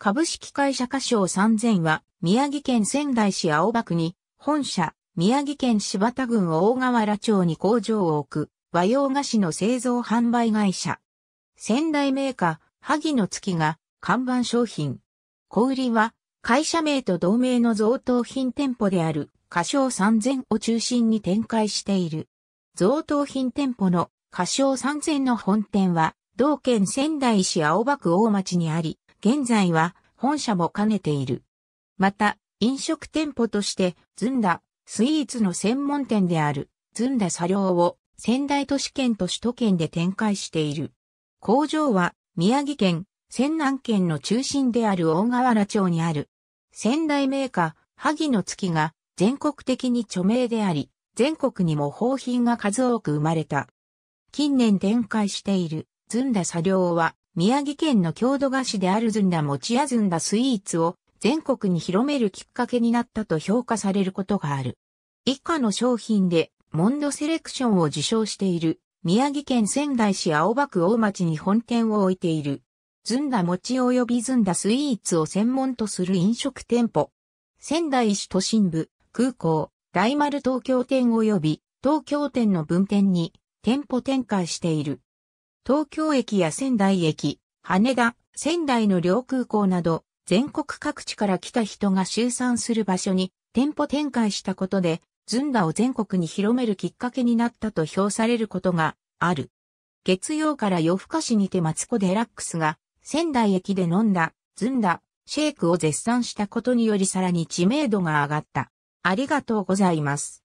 株式会社歌唱3000は、宮城県仙台市青葉区に、本社、宮城県柴田郡大河原町に工場を置く、和洋菓子の製造販売会社。仙台メーカー、萩の月が、看板商品。小売りは、会社名と同名の贈答品店舗である、歌唱3000を中心に展開している。贈答品店舗の歌唱3000の本店は、同県仙台市青葉区大町にあり、現在は本社も兼ねている。また、飲食店舗として、ずんだ、スイーツの専門店である、ずんだ車両を仙台都市圏と首都圏で展開している。工場は、宮城県、仙南県の中心である大河原町にある。仙台メーカー、萩の月が全国的に著名であり、全国にも宝品が数多く生まれた。近年展開している、ずんだ車両は、宮城県の郷土菓子であるずんだ餅やずんだスイーツを全国に広めるきっかけになったと評価されることがある。以下の商品でモンドセレクションを受賞している宮城県仙台市青葉区大町に本店を置いている。ずんだ餅及びずんだスイーツを専門とする飲食店舗。仙台市都心部、空港、大丸東京店及び東京店の分店に店舗展開している。東京駅や仙台駅、羽田、仙台の両空港など、全国各地から来た人が集散する場所に店舗展開したことで、ずんだを全国に広めるきっかけになったと評されることがある。月曜から夜更かしにてマツコ・デラックスが仙台駅で飲んだずんだシェイクを絶賛したことによりさらに知名度が上がった。ありがとうございます。